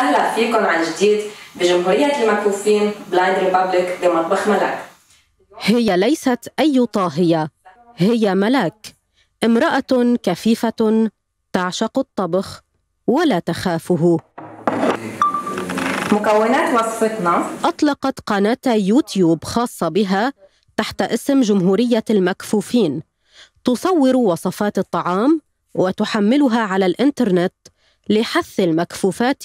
وسهلا فيكم عن جديد بجمهورية المكفوفين بلايند ريبابليك بمطبخ ملاك هي ليست أي طاهية هي ملاك امرأة كفيفة تعشق الطبخ ولا تخافه مكونات وصفتنا أطلقت قناة يوتيوب خاصة بها تحت اسم جمهورية المكفوفين تصور وصفات الطعام وتحملها على الإنترنت لحث المكفوفات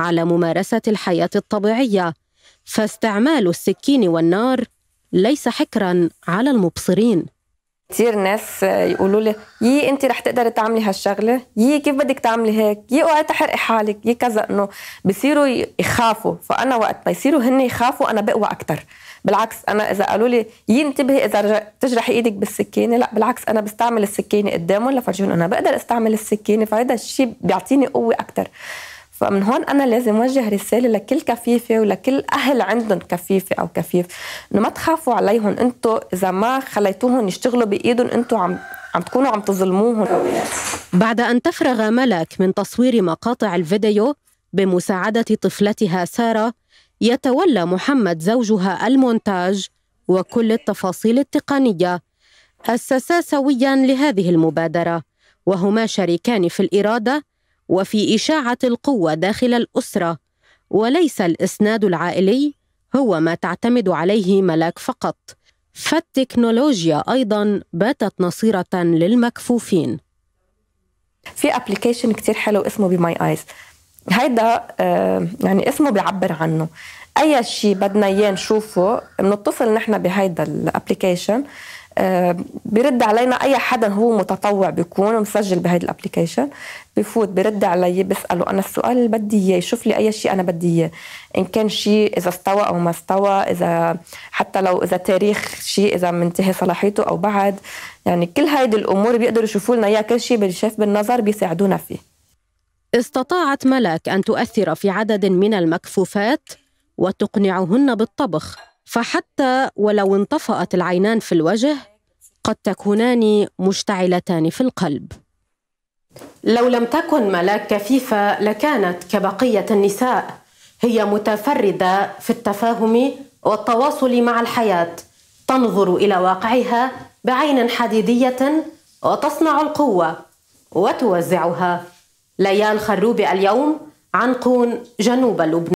على ممارسه الحياه الطبيعيه فاستعمال السكين والنار ليس حكرا على المبصرين كثير ناس يقولوا لي يي انت رح تقدري تعملي هالشغله يي كيف بدك تعملي هيك يي اوعي تحرقي حالك يي كذا انه بصيروا يخافوا فانا وقت ما يصيروا هن يخافوا انا بقوى اكثر بالعكس انا اذا قالوا لي يي انتبهي اذا تجرحي ايدك بالسكينه لا بالعكس انا بستعمل السكينه قدامهم لفرجيهم انا بقدر استعمل السكينه فهذا الشيء بيعطيني قوه اكثر فمن هون انا لازم اوجه رساله لكل كفيفه ولكل اهل عندهم كفيفه او كفيف انه ما تخافوا عليهم انتم اذا ما خليتوهم يشتغلوا بايدهم انتم عم عم تكونوا عم تظلموهم بعد ان تفرغ ملك من تصوير مقاطع الفيديو بمساعده طفلتها ساره يتولى محمد زوجها المونتاج وكل التفاصيل التقنيه اسسا سويا لهذه المبادره وهما شريكان في الاراده وفي إشاعة القوة داخل الأسرة وليس الإسناد العائلي هو ما تعتمد عليه ملاك فقط فالتكنولوجيا أيضا باتت نصيرة للمكفوفين في ابلكيشن كتير حلو اسمه بماي ايز هيدا آه، يعني اسمه بيعبر عنه اي شيء بدنا اياه نشوفه بنتصل نحن بهيدا الابلكيشن آه، برد علينا اي حدا هو متطوع بيكون مسجل بهيدي الابلكيشن بفوت برد علي بساله انا السؤال اللي بدي اياه يشوف لي اي شيء انا بدي اياه ان كان شيء اذا استوى او ما استوى اذا حتى لو اذا تاريخ شيء اذا منتهي صلاحيته او بعد يعني كل هيدي الامور بيقدروا يشوفوا لنا اياها كل شيء بالشاف بالنظر بيساعدونا فيه استطاعت ملاك ان تؤثر في عدد من المكفوفات وتقنعهن بالطبخ فحتى ولو انطفأت العينان في الوجه قد تكونان مشتعلتان في القلب لو لم تكن ملاك كفيفة لكانت كبقية النساء هي متفردة في التفاهم والتواصل مع الحياة تنظر إلى واقعها بعين حديدية وتصنع القوة وتوزعها ليال خروبي اليوم عنقون جنوب لبنان